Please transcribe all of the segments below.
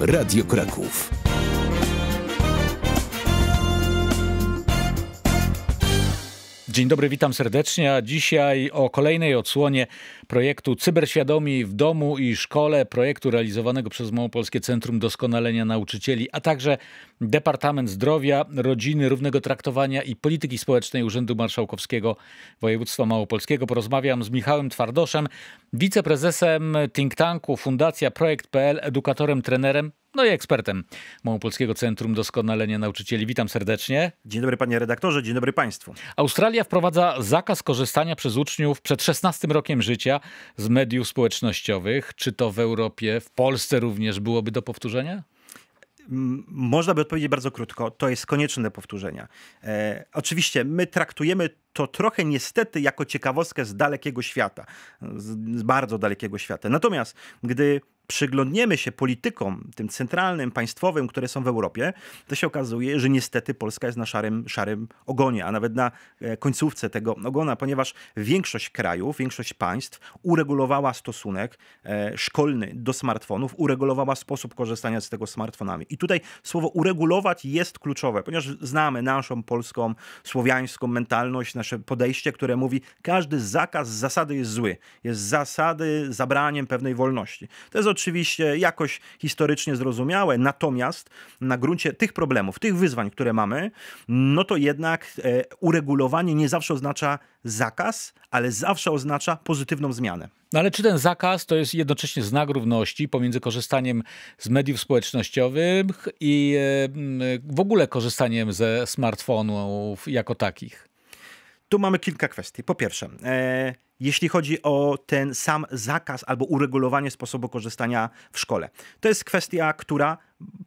Radio Kraków. Dzień dobry, witam serdecznie. A dzisiaj o kolejnej odsłonie projektu Cyberświadomi w domu i szkole, projektu realizowanego przez Małopolskie Centrum Doskonalenia Nauczycieli, a także Departament Zdrowia, Rodziny, Równego Traktowania i Polityki Społecznej Urzędu Marszałkowskiego Województwa Małopolskiego. Porozmawiam z Michałem Twardoszem, wiceprezesem think tanku Fundacja Projekt.pl, edukatorem, trenerem no i ekspertem Małopolskiego Centrum Doskonalenia Nauczycieli. Witam serdecznie. Dzień dobry panie redaktorze, dzień dobry państwu. Australia wprowadza zakaz korzystania przez uczniów przed 16 rokiem życia z mediów społecznościowych. Czy to w Europie, w Polsce również byłoby do powtórzenia? można by odpowiedzieć bardzo krótko, to jest konieczne do powtórzenia. E, oczywiście my traktujemy to trochę niestety jako ciekawostkę z dalekiego świata, z, z, bardzo dalekiego świata. Natomiast gdy przyglądniemy się politykom, tym centralnym, państwowym, które są w Europie, to się okazuje, że niestety Polska jest na szarym, szarym ogonie, a nawet na e, końcówce tego ogona, ponieważ większość krajów, większość państw uregulowała stosunek e, szkolny do smartfonów, uregulowała sposób korzystania z tego smartfonami. I tutaj słowo uregulować jest kluczowe, ponieważ znamy naszą polską, słowiańską mentalność, nasze podejście, które mówi, każdy zakaz zasady jest zły, jest zasady zabraniem pewnej wolności. To jest oczywiście jakoś historycznie zrozumiałe, natomiast na gruncie tych problemów, tych wyzwań, które mamy, no to jednak e, uregulowanie nie zawsze oznacza zakaz, ale zawsze oznacza pozytywną zmianę. No ale czy ten zakaz to jest jednocześnie znak równości pomiędzy korzystaniem z mediów społecznościowych i e, w ogóle korzystaniem ze smartfonów jako takich? Tu mamy kilka kwestii. Po pierwsze, e jeśli chodzi o ten sam zakaz albo uregulowanie sposobu korzystania w szkole. To jest kwestia, która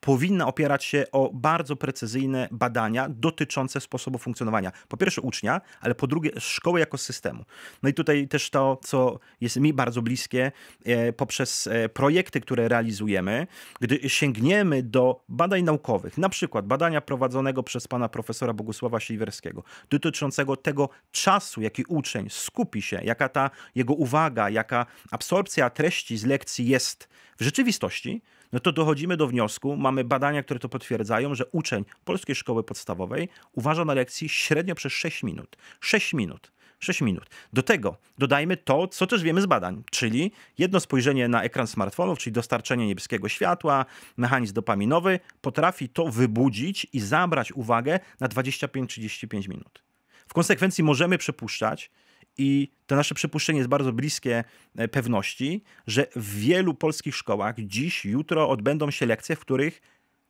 powinna opierać się o bardzo precyzyjne badania dotyczące sposobu funkcjonowania. Po pierwsze ucznia, ale po drugie szkoły jako systemu. No i tutaj też to, co jest mi bardzo bliskie, e, poprzez e, projekty, które realizujemy, gdy sięgniemy do badań naukowych, na przykład badania prowadzonego przez pana profesora Bogusława Siwerskiego, dotyczącego tego czasu, jaki uczeń skupi się, jak jaka ta jego uwaga, jaka absorpcja treści z lekcji jest w rzeczywistości, no to dochodzimy do wniosku, mamy badania, które to potwierdzają, że uczeń polskiej szkoły podstawowej uważa na lekcji średnio przez 6 minut. 6 minut. 6 minut. Do tego dodajmy to, co też wiemy z badań, czyli jedno spojrzenie na ekran smartfonów, czyli dostarczenie niebieskiego światła, mechanizm dopaminowy, potrafi to wybudzić i zabrać uwagę na 25-35 minut. W konsekwencji możemy przypuszczać, i to nasze przypuszczenie jest bardzo bliskie e, pewności, że w wielu polskich szkołach dziś, jutro odbędą się lekcje, w których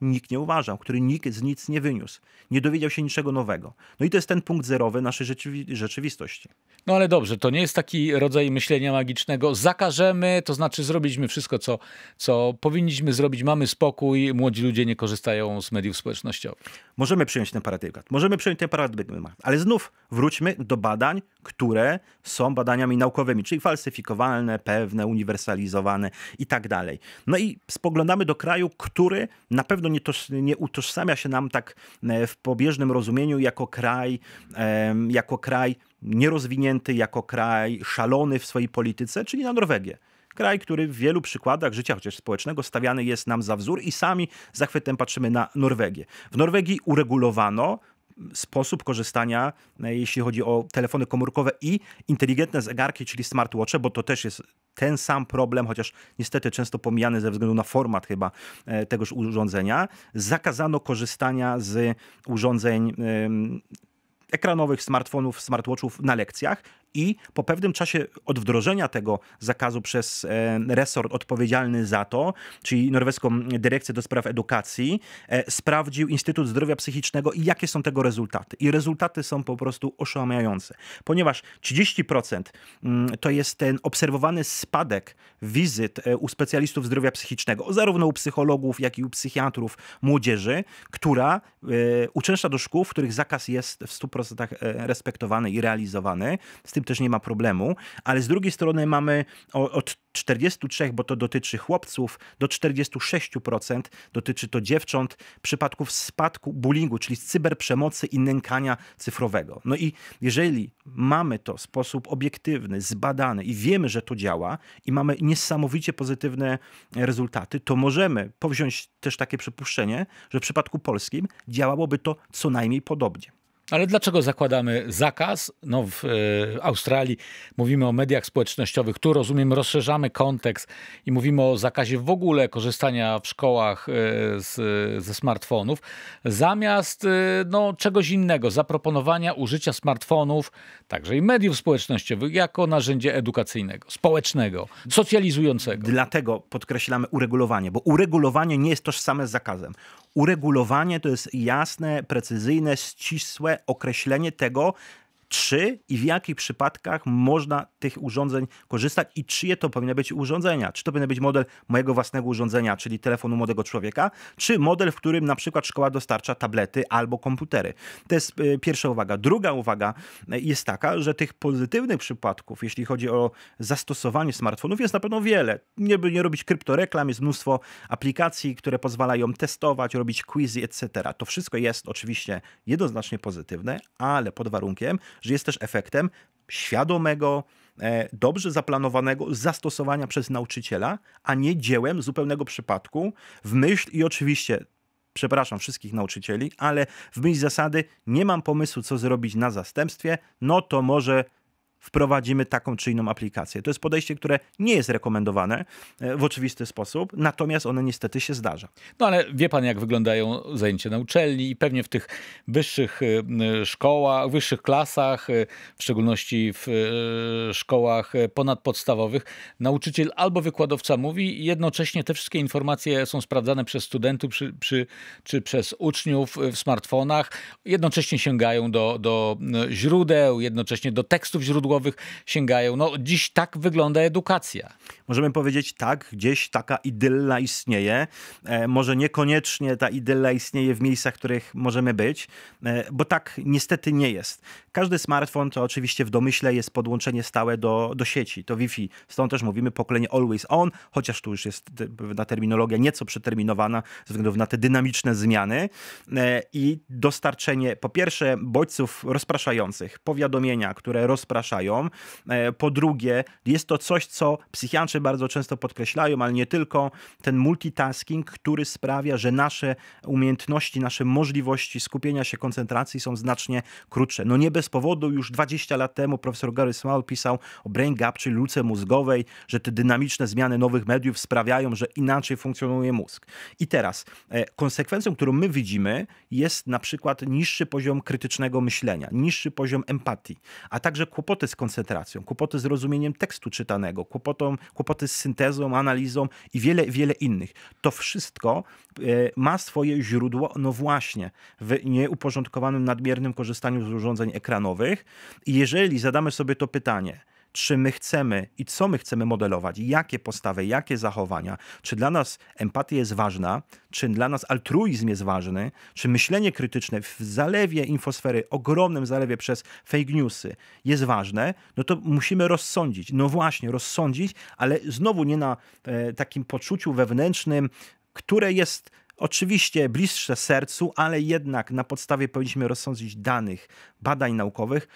nikt nie uważał, który nikt z nic nie wyniósł. Nie dowiedział się niczego nowego. No i to jest ten punkt zerowy naszej rzeczywi rzeczywistości. No ale dobrze, to nie jest taki rodzaj myślenia magicznego. Zakażemy, to znaczy zrobiliśmy wszystko, co, co powinniśmy zrobić, mamy spokój, młodzi ludzie nie korzystają z mediów społecznościowych. Możemy przyjąć ten paradygmat, możemy przyjąć ten paradygmat, ale znów wróćmy do badań, które są badaniami naukowymi, czyli falsyfikowalne, pewne, uniwersalizowane i tak dalej. No i spoglądamy do kraju, który na pewno nie, toż, nie utożsamia się nam tak e, w pobieżnym rozumieniu jako kraj, jako kraj nierozwinięty, jako kraj szalony w swojej polityce, czyli na Norwegię. Kraj, który w wielu przykładach życia chociaż społecznego stawiany jest nam za wzór i sami zachwytem patrzymy na Norwegię. W Norwegii uregulowano sposób korzystania, e, jeśli chodzi o telefony komórkowe i inteligentne zegarki, czyli smartwatche, bo to też jest ten sam problem, chociaż niestety często pomijany ze względu na format chyba e, tegoż urządzenia, zakazano korzystania z urządzeń ekranowych, smartfonów, smartwatchów na lekcjach, i po pewnym czasie od wdrożenia tego zakazu przez e, resort odpowiedzialny za to, czyli norweską dyrekcję do spraw edukacji, e, sprawdził Instytut Zdrowia Psychicznego i jakie są tego rezultaty. I rezultaty są po prostu oszałamiające, ponieważ 30% mm, to jest ten obserwowany spadek wizyt e, u specjalistów zdrowia psychicznego, zarówno u psychologów, jak i u psychiatrów młodzieży, która uczęszcza do szkół, w których zakaz jest w 100% respektowany i realizowany. Z tym tym też nie ma problemu, ale z drugiej strony mamy od 43, bo to dotyczy chłopców, do 46% dotyczy to dziewcząt, przypadków spadku bullyingu, czyli cyberprzemocy i nękania cyfrowego. No i jeżeli mamy to w sposób obiektywny, zbadany i wiemy, że to działa i mamy niesamowicie pozytywne rezultaty, to możemy powziąć też takie przypuszczenie, że w przypadku polskim działałoby to co najmniej podobnie. Ale dlaczego zakładamy zakaz? No w y, Australii mówimy o mediach społecznościowych, tu rozumiem rozszerzamy kontekst i mówimy o zakazie w ogóle korzystania w szkołach y, z, ze smartfonów, zamiast y, no, czegoś innego, zaproponowania użycia smartfonów, także i mediów społecznościowych, jako narzędzie edukacyjnego, społecznego, socjalizującego. Dlatego podkreślamy uregulowanie, bo uregulowanie nie jest tożsame z zakazem. Uregulowanie to jest jasne, precyzyjne, ścisłe określenie tego, czy i w jakich przypadkach można tych urządzeń korzystać i czyje to powinny być urządzenia. Czy to powinien być model mojego własnego urządzenia, czyli telefonu młodego człowieka, czy model, w którym na przykład szkoła dostarcza tablety albo komputery. To jest y, pierwsza uwaga. Druga uwaga y, jest taka, że tych pozytywnych przypadków, jeśli chodzi o zastosowanie smartfonów, jest na pewno wiele. Nie, nie robić kryptoreklam, jest mnóstwo aplikacji, które pozwalają testować, robić quizy, etc. To wszystko jest oczywiście jednoznacznie pozytywne, ale pod warunkiem, że jest też efektem świadomego, e, dobrze zaplanowanego zastosowania przez nauczyciela, a nie dziełem zupełnego przypadku, w myśl i oczywiście przepraszam wszystkich nauczycieli, ale w myśl zasady nie mam pomysłu, co zrobić na zastępstwie, no to może wprowadzimy taką czy inną aplikację. To jest podejście, które nie jest rekomendowane e, w oczywisty sposób, natomiast one niestety się zdarza. No ale wie pan, jak wyglądają zajęcia na uczelni i pewnie w tych wyższych e, szkołach, wyższych klasach, e, w szczególności w szkołach ponadpodstawowych, nauczyciel albo wykładowca mówi i jednocześnie te wszystkie informacje są sprawdzane przez studentów przy, przy, czy przez uczniów w smartfonach, jednocześnie sięgają do, do źródeł, jednocześnie do tekstów źródłowych, sięgają. No dziś tak wygląda edukacja. Możemy powiedzieć tak, gdzieś taka idylla istnieje. E, może niekoniecznie ta idylla istnieje w miejscach, w których możemy być, e, bo tak niestety nie jest. Każdy smartfon to oczywiście w domyśle jest podłączenie stałe do, do sieci, to Wi-Fi. Stąd też mówimy pokolenie always on, chociaż tu już jest pewna terminologia nieco przeterminowana ze względu na te dynamiczne zmiany e, i dostarczenie po pierwsze bodźców rozpraszających, powiadomienia, które rozpraszają, E, po drugie, jest to coś, co psychiatrzy bardzo często podkreślają, ale nie tylko ten multitasking, który sprawia, że nasze umiejętności, nasze możliwości skupienia się, koncentracji są znacznie krótsze. No nie bez powodu już 20 lat temu profesor Gary Small pisał o brain gap, czyli luce mózgowej, że te dynamiczne zmiany nowych mediów sprawiają, że inaczej funkcjonuje mózg. I teraz e, konsekwencją, którą my widzimy, jest na przykład niższy poziom krytycznego myślenia, niższy poziom empatii, a także kłopoty z koncentracją, kłopoty z rozumieniem tekstu czytanego, kłopotą, kłopoty z syntezą, analizą i wiele, wiele innych. To wszystko e, ma swoje źródło, no właśnie, w nieuporządkowanym, nadmiernym korzystaniu z urządzeń ekranowych. I jeżeli zadamy sobie to pytanie, czy my chcemy i co my chcemy modelować, jakie postawy, jakie zachowania, czy dla nas empatia jest ważna, czy dla nas altruizm jest ważny, czy myślenie krytyczne w zalewie infosfery, ogromnym zalewie przez fake newsy jest ważne, no to musimy rozsądzić. No właśnie, rozsądzić, ale znowu nie na e, takim poczuciu wewnętrznym, które jest oczywiście bliższe sercu, ale jednak na podstawie powinniśmy rozsądzić danych, badań naukowych,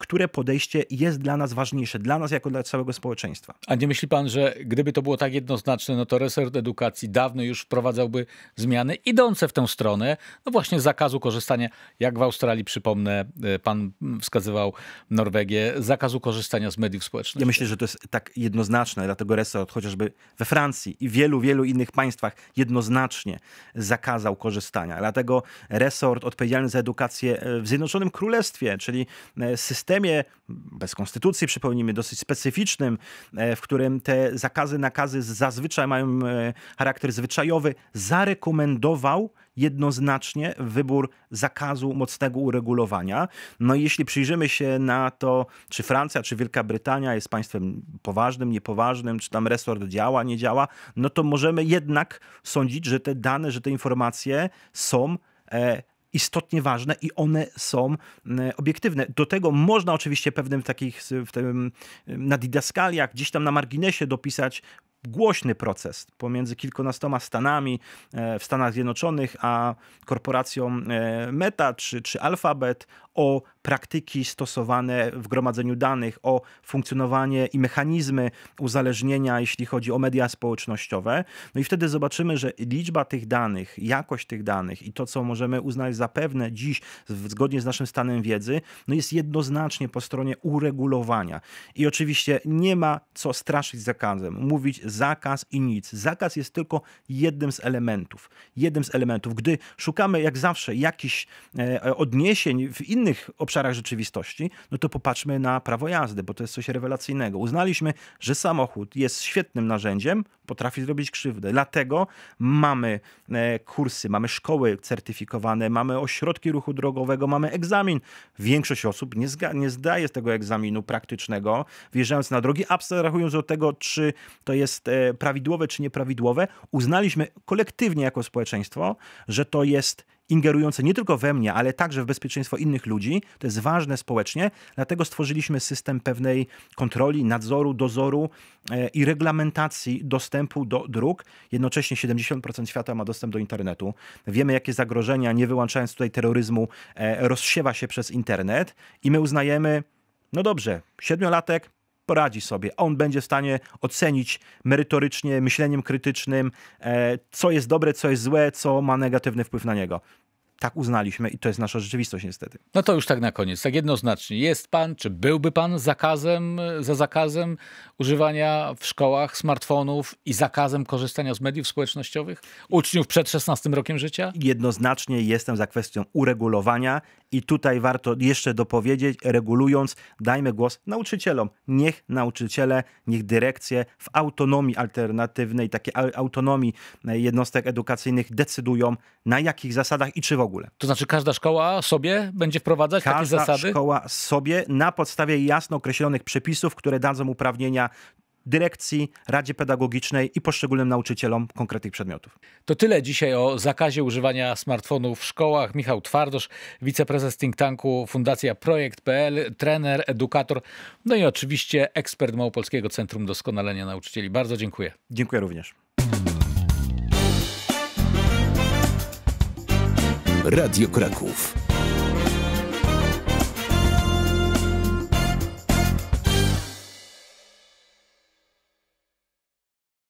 które podejście jest dla nas ważniejsze, dla nas jako dla całego społeczeństwa. A nie myśli pan, że gdyby to było tak jednoznaczne, no to resort edukacji dawno już wprowadzałby zmiany idące w tę stronę, no właśnie zakazu korzystania, jak w Australii przypomnę, e, pan wskazywał Norwegię, zakazu korzystania z mediów społecznych. Ja myślę, że to jest tak jednoznaczne, dlatego resort chociażby we Francji i wielu, wielu innych państwach jednoznacznie zakazał korzystania. Dlatego resort odpowiedzialny za edukację e, w Zjednoczonym Królestwie, czyli e, system systemie, bez konstytucji przypomnijmy, dosyć specyficznym, e, w którym te zakazy, nakazy zazwyczaj mają e, charakter zwyczajowy, zarekomendował jednoznacznie wybór zakazu mocnego uregulowania. No i jeśli przyjrzymy się na to, czy Francja, czy Wielka Brytania jest państwem poważnym, niepoważnym, czy tam resort działa, nie działa, no to możemy jednak sądzić, że te dane, że te informacje są e, istotnie ważne i one są mm, obiektywne. Do tego można oczywiście pewnym takich w tym, mm, na didaskaliach, gdzieś tam na marginesie dopisać głośny proces pomiędzy kilkunastoma stanami e, w Stanach Zjednoczonych, a korporacją e, Meta czy, czy Alphabet o praktyki stosowane w gromadzeniu danych, o funkcjonowanie i mechanizmy uzależnienia, jeśli chodzi o media społecznościowe. No i wtedy zobaczymy, że liczba tych danych, jakość tych danych i to, co możemy uznać za pewne dziś, zgodnie z naszym stanem wiedzy, no jest jednoznacznie po stronie uregulowania. I oczywiście nie ma co straszyć zakazem, mówić zakaz i nic. Zakaz jest tylko jednym z elementów. Jednym z elementów. Gdy szukamy, jak zawsze, jakichś e, odniesień w innych innych obszarach rzeczywistości, no to popatrzmy na prawo jazdy, bo to jest coś rewelacyjnego. Uznaliśmy, że samochód jest świetnym narzędziem, potrafi zrobić krzywdę. Dlatego mamy e, kursy, mamy szkoły certyfikowane, mamy ośrodki ruchu drogowego, mamy egzamin. Większość osób nie, nie zdaje z tego egzaminu praktycznego, wjeżdżając na drogi, abstrahując od tego, czy to jest e, prawidłowe, czy nieprawidłowe. Uznaliśmy kolektywnie jako społeczeństwo, że to jest ingerujące nie tylko we mnie, ale także w bezpieczeństwo innych ludzi. To jest ważne społecznie, dlatego stworzyliśmy system pewnej kontroli, nadzoru, dozoru e, i reglamentacji dostępu do dróg. Jednocześnie 70% świata ma dostęp do internetu. Wiemy, jakie zagrożenia, nie wyłączając tutaj terroryzmu, e, rozsiewa się przez internet i my uznajemy, no dobrze, siedmiolatek poradzi sobie. On będzie w stanie ocenić merytorycznie, myśleniem krytycznym, e, co jest dobre, co jest złe, co ma negatywny wpływ na niego tak uznaliśmy i to jest nasza rzeczywistość niestety. No to już tak na koniec, tak jednoznacznie. Jest pan, czy byłby pan zakazem, za zakazem używania w szkołach smartfonów i zakazem korzystania z mediów społecznościowych uczniów przed 16 rokiem życia? Jednoznacznie jestem za kwestią uregulowania i tutaj warto jeszcze dopowiedzieć, regulując, dajmy głos nauczycielom. Niech nauczyciele, niech dyrekcje w autonomii alternatywnej, takiej autonomii e, jednostek edukacyjnych decydują, na jakich zasadach i czy w ogóle. To znaczy każda szkoła sobie będzie wprowadzać każda takie zasady? Każda szkoła sobie na podstawie jasno określonych przepisów, które dadzą uprawnienia dyrekcji, radzie pedagogicznej i poszczególnym nauczycielom konkretnych przedmiotów. To tyle dzisiaj o zakazie używania smartfonów w szkołach. Michał Twardosz, wiceprezes think tanku Fundacja Projekt.pl, trener, edukator, no i oczywiście ekspert Małopolskiego Centrum Doskonalenia Nauczycieli. Bardzo dziękuję. Dziękuję również. Radio Kraków.